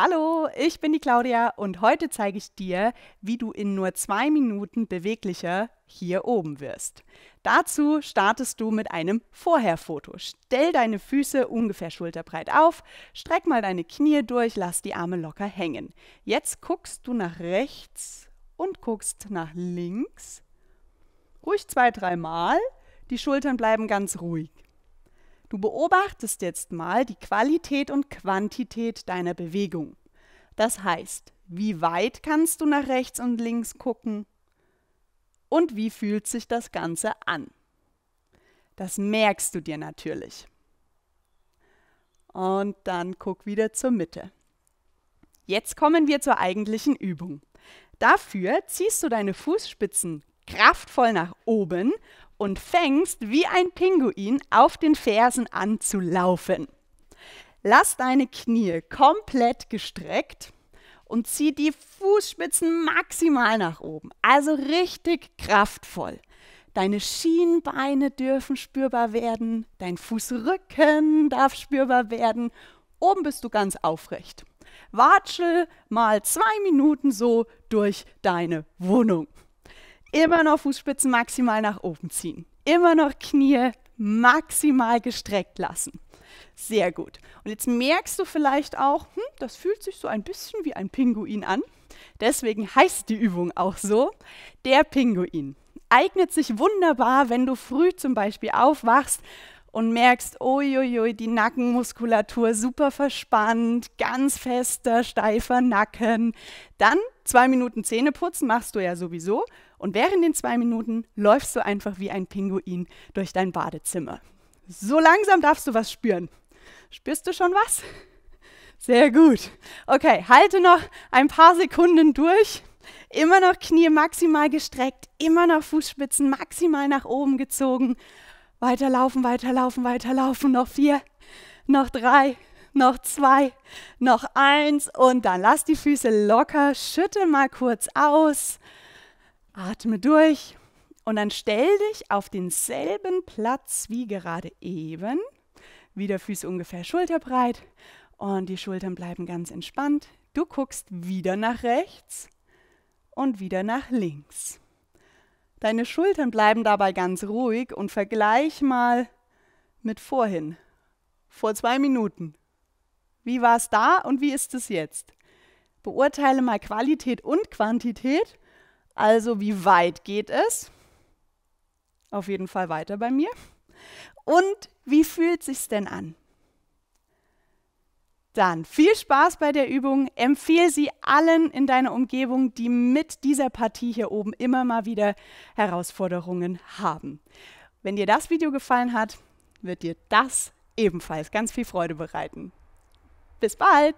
Hallo, ich bin die Claudia und heute zeige ich dir, wie du in nur zwei Minuten beweglicher hier oben wirst. Dazu startest du mit einem Vorherfoto. Stell deine Füße ungefähr schulterbreit auf, streck mal deine Knie durch, lass die Arme locker hängen. Jetzt guckst du nach rechts und guckst nach links. Ruhig zwei, dreimal. Die Schultern bleiben ganz ruhig. Du beobachtest jetzt mal die Qualität und Quantität deiner Bewegung. Das heißt, wie weit kannst du nach rechts und links gucken und wie fühlt sich das Ganze an. Das merkst du dir natürlich. Und dann guck wieder zur Mitte. Jetzt kommen wir zur eigentlichen Übung. Dafür ziehst du deine Fußspitzen kraftvoll nach oben und fängst wie ein Pinguin auf den Fersen an zu laufen. Lass deine Knie komplett gestreckt und zieh die Fußspitzen maximal nach oben, also richtig kraftvoll. Deine Schienbeine dürfen spürbar werden, dein Fußrücken darf spürbar werden. Oben bist du ganz aufrecht. Watschel mal zwei Minuten so durch deine Wohnung immer noch Fußspitzen maximal nach oben ziehen. Immer noch Knie maximal gestreckt lassen. Sehr gut. Und jetzt merkst du vielleicht auch, hm, das fühlt sich so ein bisschen wie ein Pinguin an. Deswegen heißt die Übung auch so, der Pinguin. Eignet sich wunderbar, wenn du früh zum Beispiel aufwachst und merkst, uiuiui, die Nackenmuskulatur super verspannt, ganz fester, steifer Nacken. Dann zwei Minuten Zähne putzen, machst du ja sowieso und während den zwei Minuten läufst du einfach wie ein Pinguin durch dein Badezimmer. So langsam darfst du was spüren. Spürst du schon was? Sehr gut. Okay, halte noch ein paar Sekunden durch. Immer noch Knie maximal gestreckt, immer noch Fußspitzen maximal nach oben gezogen Weiterlaufen, weiterlaufen, weiterlaufen. Noch vier, noch drei, noch zwei, noch eins. Und dann lass die Füße locker, schüttel mal kurz aus, atme durch. Und dann stell dich auf denselben Platz wie gerade eben. Wieder Füße ungefähr schulterbreit. Und die Schultern bleiben ganz entspannt. Du guckst wieder nach rechts und wieder nach links. Deine Schultern bleiben dabei ganz ruhig und vergleich mal mit vorhin, vor zwei Minuten. Wie war es da und wie ist es jetzt? Beurteile mal Qualität und Quantität, also wie weit geht es? Auf jeden Fall weiter bei mir. Und wie fühlt sich's denn an? Dann viel Spaß bei der Übung. Empfehle sie allen in deiner Umgebung, die mit dieser Partie hier oben immer mal wieder Herausforderungen haben. Wenn dir das Video gefallen hat, wird dir das ebenfalls ganz viel Freude bereiten. Bis bald!